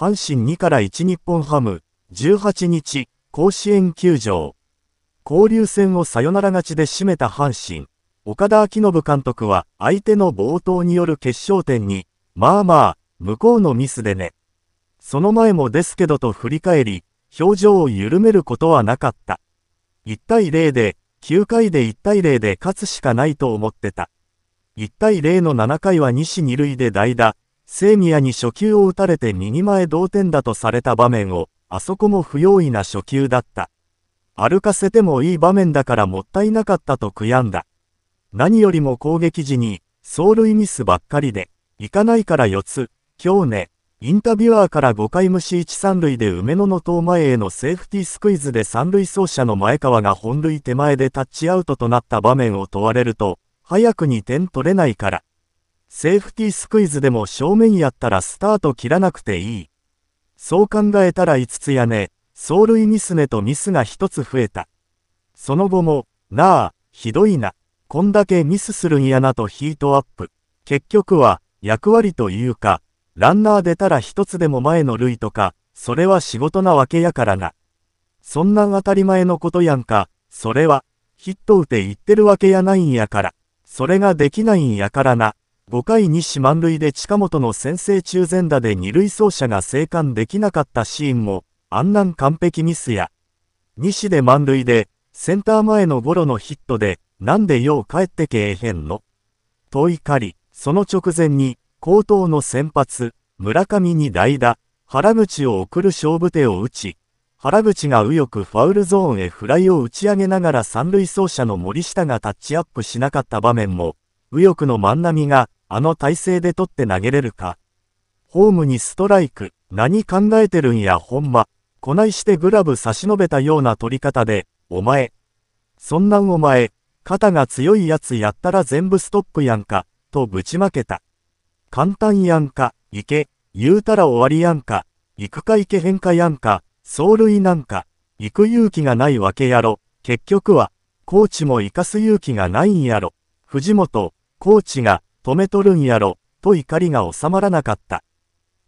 阪神2から1日本ハム、18日、甲子園球場。交流戦をサヨナラ勝ちで締めた阪神。岡田昭信監督は相手の冒頭による決勝点に、まあまあ、向こうのミスでね。その前もですけどと振り返り、表情を緩めることはなかった。1対0で、9回で1対0で勝つしかないと思ってた。1対0の7回は西二塁で代打、セーミアに初球を打たれて右前同点だとされた場面を、あそこも不用意な初球だった。歩かせてもいい場面だからもったいなかったと悔やんだ。何よりも攻撃時に、走塁ミスばっかりで、行かないから四つ、今日ね、インタビュアーから5回無視三塁で梅野の遠前へのセーフティースクイズで三塁走者の前川が本塁手前でタッチアウトとなった場面を問われると、早くに点取れないから、セーフティースクイズでも正面やったらスタート切らなくていい。そう考えたら5つやね、走塁ミスねとミスが1つ増えた。その後も、なあ、ひどいな、こんだけミスするんやなとヒートアップ。結局は、役割というか、ランナー出たら1つでも前の類とか、それは仕事なわけやからな。そんな当たり前のことやんか、それは、ヒット打て言ってるわけやないんやから、それができないんやからな。5回に四満塁で近本の先制中前打で二塁走者が生還できなかったシーンも、安南完璧ミスや、西で満塁で、センター前のゴロのヒットで、なんでよう帰ってけえへんのと怒り、その直前に、高等の先発、村上に代打、原口を送る勝負手を打ち、原口が右翼ファウルゾーンへフライを打ち上げながら三塁走者の森下がタッチアップしなかった場面も、右翼の万波があの体勢で取って投げれるか。ホームにストライク、何考えてるんやほんま、こないしてグラブ差し伸べたような取り方で、お前。そんなんお前、肩が強いやつやったら全部ストップやんか、とぶちまけた。簡単やんか、行け、言うたら終わりやんか、行くか行けへんかやんか、走塁なんか、行く勇気がないわけやろ、結局は、コーチも生かす勇気がないんやろ。藤本、コーチが、止めとるんやろ、と怒りが収まらなかった。